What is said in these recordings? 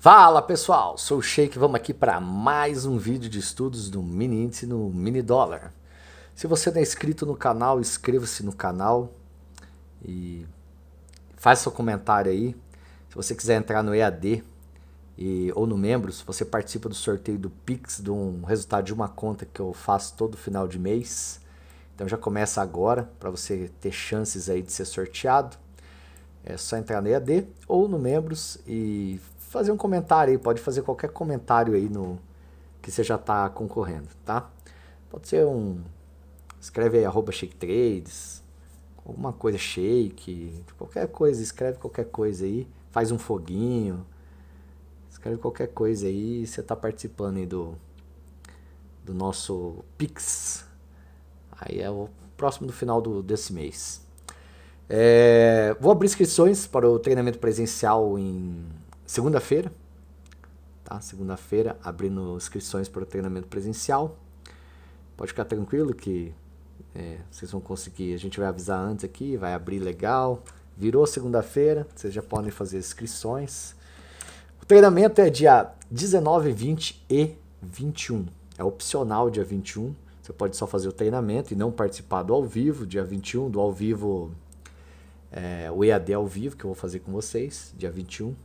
Fala pessoal, sou o Sheik, vamos aqui para mais um vídeo de estudos do mini índice no mini dólar. Se você não é inscrito no canal, inscreva-se no canal e faça seu comentário aí. Se você quiser entrar no EAD e, ou no Membros, você participa do sorteio do Pix, de um resultado de uma conta que eu faço todo final de mês. Então já começa agora para você ter chances aí de ser sorteado. É só entrar no EAD ou no Membros e fazer um comentário aí, pode fazer qualquer comentário aí no que você já está concorrendo, tá? Pode ser um. Escreve aí arroba shake trades, alguma coisa shake, qualquer coisa, escreve qualquer coisa aí, faz um foguinho, escreve qualquer coisa aí, você está participando aí do, do nosso Pix. Aí é o próximo do final do, desse mês. É, vou abrir inscrições para o treinamento presencial em segunda-feira, tá? Segunda-feira, abrindo inscrições para o treinamento presencial. Pode ficar tranquilo que é, vocês vão conseguir. A gente vai avisar antes aqui, vai abrir legal. Virou segunda-feira, vocês já podem fazer inscrições. O treinamento é dia 19, 20 e 21. É opcional dia 21. Você pode só fazer o treinamento e não participar do ao vivo, dia 21, do ao vivo, é, o EAD ao vivo que eu vou fazer com vocês, dia 21.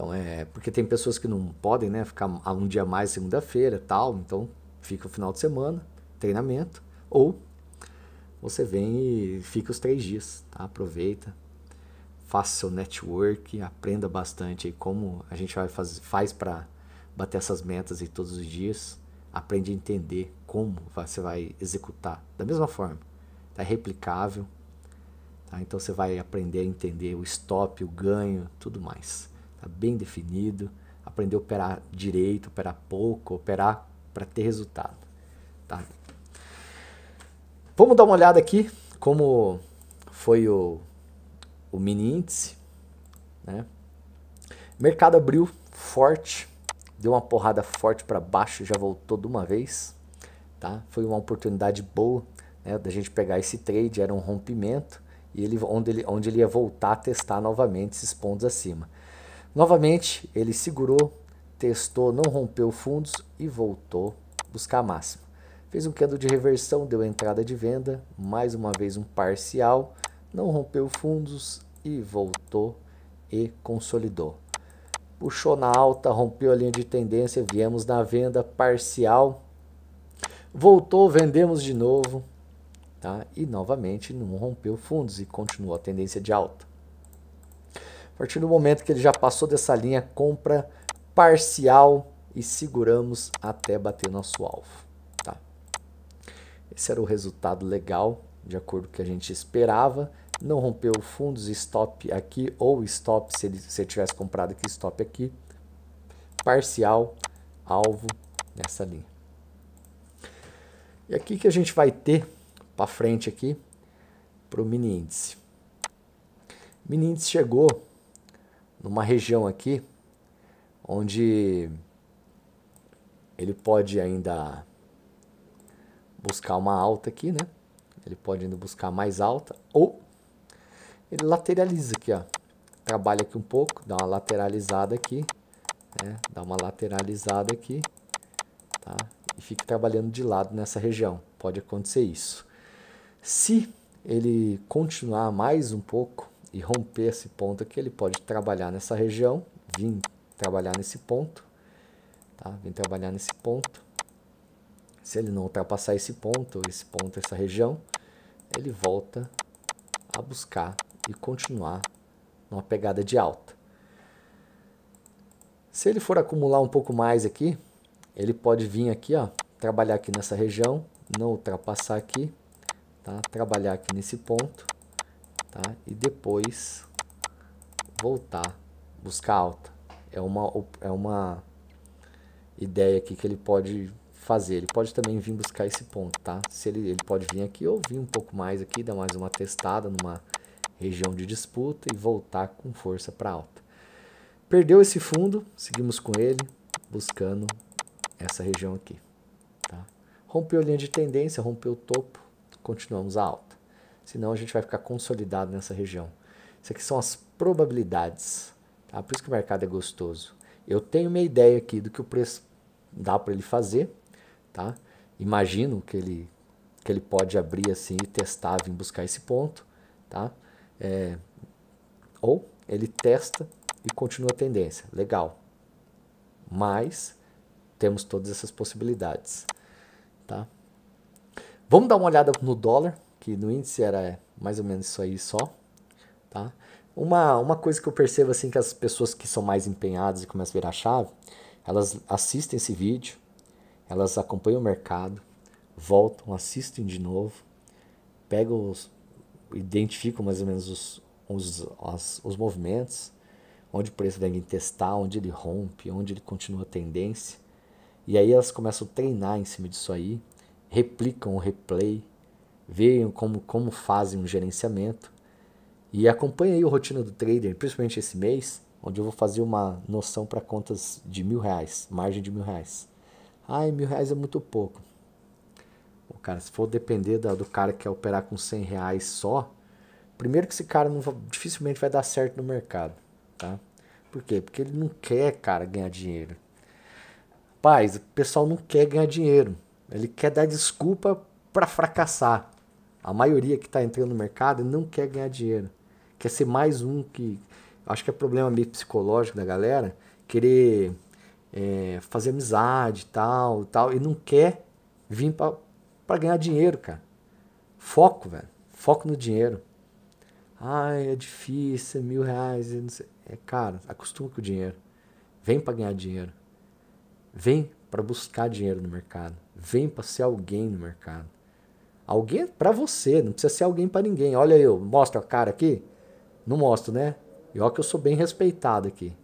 Então é porque tem pessoas que não podem, né, ficar um dia mais segunda-feira, tal, então fica o final de semana, treinamento, ou você vem e fica os três dias, tá? Aproveita, faça seu network, aprenda bastante aí como a gente vai faz, faz para bater essas metas e todos os dias, aprende a entender como você vai executar da mesma forma, tá? É replicável, tá? Então você vai aprender a entender o stop, o ganho, tudo mais está bem definido, aprender a operar direito, operar pouco, operar para ter resultado. Tá? Vamos dar uma olhada aqui como foi o, o mini índice. Né? Mercado abriu forte, deu uma porrada forte para baixo, já voltou de uma vez. Tá? Foi uma oportunidade boa né, da gente pegar esse trade, era um rompimento, e ele, onde, ele, onde ele ia voltar a testar novamente esses pontos acima. Novamente, ele segurou, testou, não rompeu fundos e voltou buscar a máxima. Fez um candle de reversão, deu entrada de venda, mais uma vez um parcial, não rompeu fundos e voltou e consolidou. Puxou na alta, rompeu a linha de tendência, viemos na venda parcial, voltou, vendemos de novo, tá? E novamente não rompeu fundos e continuou a tendência de alta. A partir do momento que ele já passou dessa linha, compra parcial e seguramos até bater nosso alvo. Tá? Esse era o resultado legal, de acordo com o que a gente esperava. Não rompeu fundos, stop aqui ou stop se ele, se ele tivesse comprado aqui, stop aqui. Parcial, alvo nessa linha. E aqui que a gente vai ter para frente aqui para o mini índice. Mini índice chegou numa região aqui onde ele pode ainda buscar uma alta aqui, né? Ele pode ainda buscar mais alta ou ele lateraliza aqui, ó. Trabalha aqui um pouco, dá uma lateralizada aqui, né? Dá uma lateralizada aqui, tá? E fica trabalhando de lado nessa região. Pode acontecer isso. Se ele continuar mais um pouco, e romper esse ponto aqui, ele pode trabalhar nessa região, vir trabalhar nesse ponto, tá? Vem trabalhar nesse ponto. Se ele não ultrapassar esse ponto, esse ponto, essa região, ele volta a buscar e continuar numa pegada de alta. Se ele for acumular um pouco mais aqui, ele pode vir aqui, ó, trabalhar aqui nessa região, não ultrapassar aqui, tá? Trabalhar aqui nesse ponto tá? e depois voltar, buscar alta. É uma, é uma ideia aqui que ele pode fazer. Ele pode também vir buscar esse ponto, tá? Se ele, ele pode vir aqui ou vir um pouco mais aqui, dar mais uma testada numa região de disputa e voltar com força para alta. Perdeu esse fundo, seguimos com ele, buscando essa região aqui. Tá? Rompeu a linha de tendência, rompeu o topo, continuamos a alta senão a gente vai ficar consolidado nessa região. Isso aqui são as probabilidades, tá? por isso que o mercado é gostoso. Eu tenho minha ideia aqui do que o preço dá para ele fazer, tá? imagino que ele, que ele pode abrir assim e testar, vir buscar esse ponto, tá? É, ou ele testa e continua a tendência, legal. Mas temos todas essas possibilidades, tá? Vamos dar uma olhada no dólar que no índice era mais ou menos isso aí só, tá? Uma, uma coisa que eu percebo assim que as pessoas que são mais empenhadas e começam a virar chave, elas assistem esse vídeo, elas acompanham o mercado, voltam, assistem de novo, pegam os, identificam mais ou menos os, os, os os movimentos, onde o preço deve testar, onde ele rompe, onde ele continua a tendência. E aí elas começam a treinar em cima disso aí, replicam o replay, vejam como, como fazem o gerenciamento e acompanhe aí a rotina do trader, principalmente esse mês, onde eu vou fazer uma noção para contas de mil reais, margem de mil reais. Ai, mil reais é muito pouco. o cara, se for depender do, do cara que quer operar com cem reais só, primeiro que esse cara não, dificilmente vai dar certo no mercado, tá? Por quê? Porque ele não quer, cara, ganhar dinheiro. Paz, o pessoal não quer ganhar dinheiro. Ele quer dar desculpa para fracassar. A maioria que está entrando no mercado não quer ganhar dinheiro. Quer ser mais um que. Acho que é problema meio psicológico da galera. Querer é, fazer amizade tal, tal. E não quer vir para ganhar dinheiro, cara. Foco, velho. Foco no dinheiro. Ai, é difícil, é mil reais, não sei. É caro. Acostuma com o dinheiro. Vem para ganhar dinheiro. Vem para buscar dinheiro no mercado. Vem para ser alguém no mercado. Alguém para você, não precisa ser alguém para ninguém. Olha eu, mostra a cara aqui? Não mostro, né? E olha que eu sou bem respeitado aqui.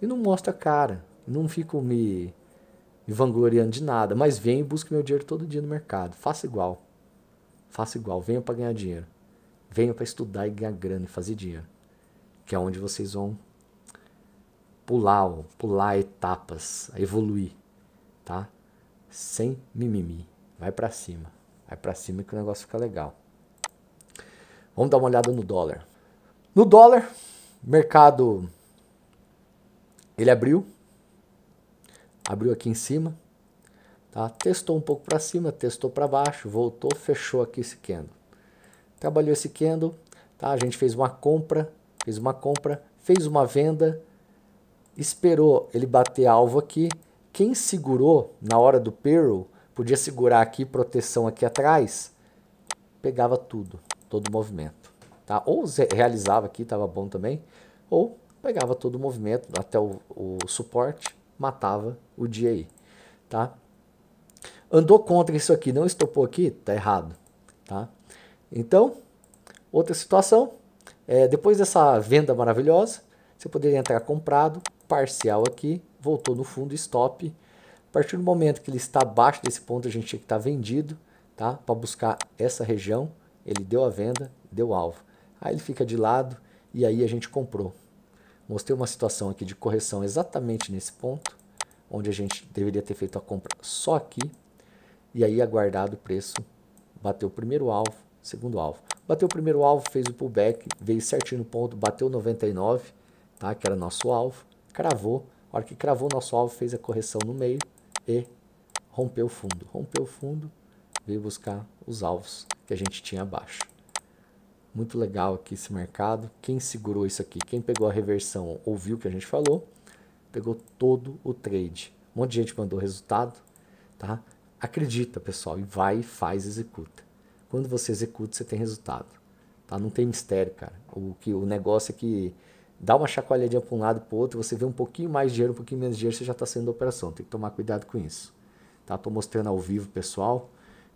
E não mostro a cara. Não fico me, me vangloriando de nada. Mas venho e busco meu dinheiro todo dia no mercado. Faça igual. Faça igual. Venha para ganhar dinheiro. Venha para estudar e ganhar grana e fazer dinheiro. Que é onde vocês vão pular, pular etapas, evoluir, tá? Sem mimimi. Vai para cima. Vai para cima que o negócio fica legal. Vamos dar uma olhada no dólar. No dólar, mercado ele abriu, abriu aqui em cima, tá? Testou um pouco para cima, testou para baixo, voltou, fechou aqui esse candle. Trabalhou esse candle, tá? A gente fez uma compra, fez uma compra, fez uma venda, esperou ele bater alvo aqui. Quem segurou na hora do payroll podia segurar aqui, proteção aqui atrás, pegava tudo, todo o movimento. Tá? Ou realizava aqui, estava bom também, ou pegava todo o movimento até o, o suporte, matava o dia aí. Tá? Andou contra isso aqui, não estopou aqui, tá errado. Tá? Então, outra situação, é, depois dessa venda maravilhosa, você poderia entrar comprado, parcial aqui, voltou no fundo, stop, a partir do momento que ele está abaixo desse ponto, a gente tinha que estar vendido tá? para buscar essa região. Ele deu a venda, deu alvo. Aí ele fica de lado e aí a gente comprou. Mostrei uma situação aqui de correção exatamente nesse ponto, onde a gente deveria ter feito a compra só aqui e aí aguardado o preço. Bateu o primeiro alvo, segundo alvo. Bateu o primeiro alvo, fez o pullback, veio certinho no ponto, bateu 99, tá? que era nosso alvo, cravou. A hora que cravou o nosso alvo, fez a correção no meio e rompeu o fundo. Rompeu o fundo, veio buscar os alvos que a gente tinha abaixo. Muito legal aqui esse mercado. Quem segurou isso aqui, quem pegou a reversão, ouviu o que a gente falou, pegou todo o trade. Um monte de gente mandou resultado, tá? Acredita, pessoal, e vai, faz, executa. Quando você executa, você tem resultado, tá? Não tem mistério, cara. O que o negócio é que dá uma chacoalhadinha para um lado para o outro, você vê um pouquinho mais de dinheiro, um pouquinho menos de dinheiro, você já está sendo operação. Tem que tomar cuidado com isso. Tá? Estou mostrando ao vivo, pessoal,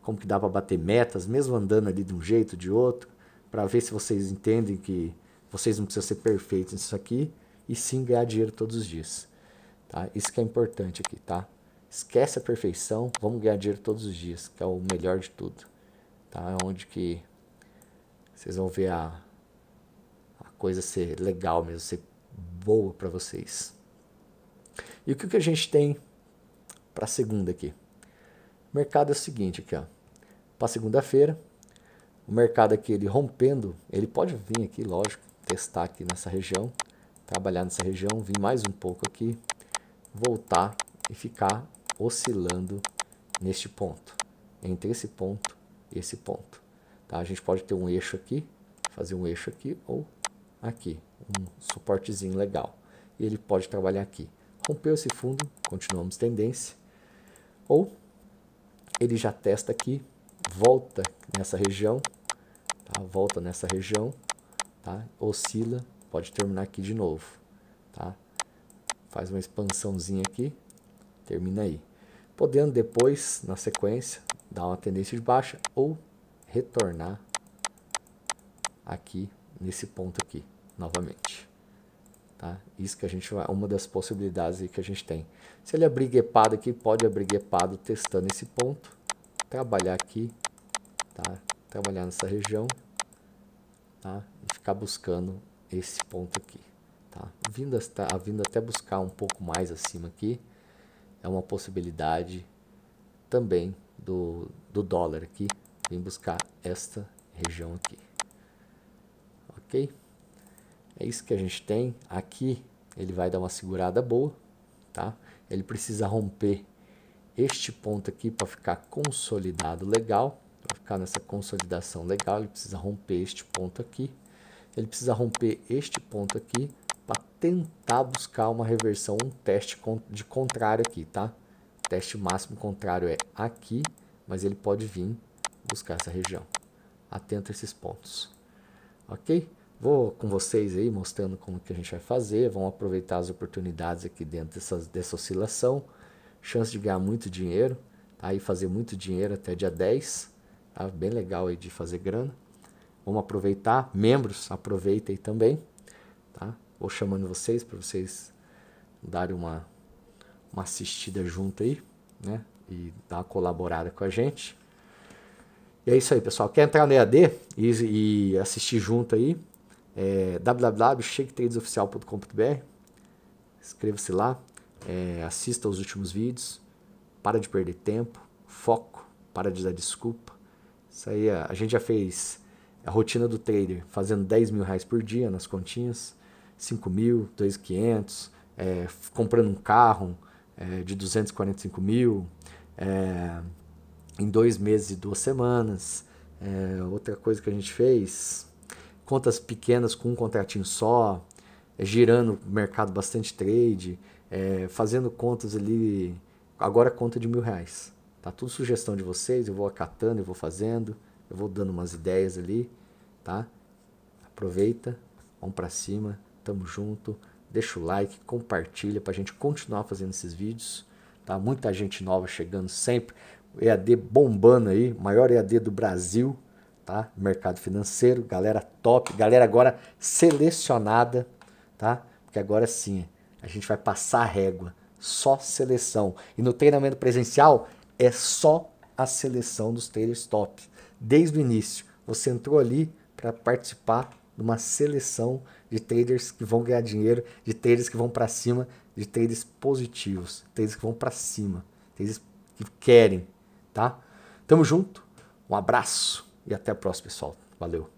como que dá para bater metas, mesmo andando ali de um jeito, de outro, para ver se vocês entendem que vocês não precisam ser perfeitos nisso aqui e sim ganhar dinheiro todos os dias. Tá? Isso que é importante aqui, tá? Esquece a perfeição, vamos ganhar dinheiro todos os dias, que é o melhor de tudo. Tá? É onde que vocês vão ver a, coisa ser legal mesmo, ser boa para vocês. E o que, que a gente tem para segunda aqui? O mercado é o seguinte aqui, ó. Para segunda-feira, o mercado aqui ele rompendo, ele pode vir aqui, lógico, testar aqui nessa região, trabalhar nessa região, vir mais um pouco aqui, voltar e ficar oscilando neste ponto, entre esse ponto e esse ponto. Tá? A gente pode ter um eixo aqui, fazer um eixo aqui ou aqui, um suportezinho legal. E ele pode trabalhar aqui. Rompeu esse fundo, continuamos tendência. Ou ele já testa aqui, volta nessa região, tá? volta nessa região, tá? oscila, pode terminar aqui de novo. Tá? Faz uma expansãozinha aqui, termina aí. Podendo depois, na sequência, dar uma tendência de baixa ou retornar aqui nesse ponto aqui, novamente. Tá? Isso que a gente vai, uma das possibilidades que a gente tem. Se ele abrir guepado aqui, pode abrir guepado testando esse ponto, trabalhar aqui, tá? trabalhar nessa região tá? e ficar buscando esse ponto aqui. Tá? Vindo, hasta, tá, vindo até buscar um pouco mais acima aqui, é uma possibilidade também do, do dólar aqui, vem buscar esta região aqui ok? É isso que a gente tem. Aqui ele vai dar uma segurada boa, tá? Ele precisa romper este ponto aqui para ficar consolidado legal, para ficar nessa consolidação legal, ele precisa romper este ponto aqui, ele precisa romper este ponto aqui para tentar buscar uma reversão, um teste de contrário aqui, tá? O teste máximo contrário é aqui, mas ele pode vir buscar essa região. Atento a esses pontos, ok? Vou com vocês aí mostrando como que a gente vai fazer, vão aproveitar as oportunidades aqui dentro dessa, dessa oscilação, chance de ganhar muito dinheiro, aí tá? fazer muito dinheiro até dia 10, tá? bem legal aí de fazer grana. Vamos aproveitar, membros, aproveitem também, tá? Vou chamando vocês para vocês darem uma, uma assistida junto aí, né? E dar uma colaborada com a gente. E é isso aí, pessoal. Quer entrar no EAD e, e assistir junto aí? é, www.shaketradesoficial.com.br. Inscreva-se lá, é, assista aos últimos vídeos, para de perder tempo, foco, para de dar desculpa. Isso aí, a gente já fez a rotina do trader, fazendo 10 mil reais por dia nas continhas, 5 mil, 2,500, é, comprando um carro é, de 245 mil é, em dois meses e duas semanas. É, outra coisa que a gente fez contas pequenas com um contratinho só, girando o mercado bastante trade, é, fazendo contas ali, agora é conta de mil reais. Tá tudo sugestão de vocês, eu vou acatando, eu vou fazendo, eu vou dando umas ideias ali, tá? Aproveita, vamos para cima, tamo junto, deixa o like, compartilha para a gente continuar fazendo esses vídeos, tá? Muita gente nova chegando sempre, EAD bombando aí, maior EAD do Brasil, tá? Mercado financeiro, galera top, galera agora selecionada, tá? Porque agora sim, a gente vai passar a régua, só seleção. E no treinamento presencial é só a seleção dos traders top. Desde o início, você entrou ali para participar de uma seleção de traders que vão ganhar dinheiro, de traders que vão para cima, de traders positivos, traders que vão para cima, traders que querem, tá? Tamo junto. Um abraço. E até a próxima, pessoal. Valeu.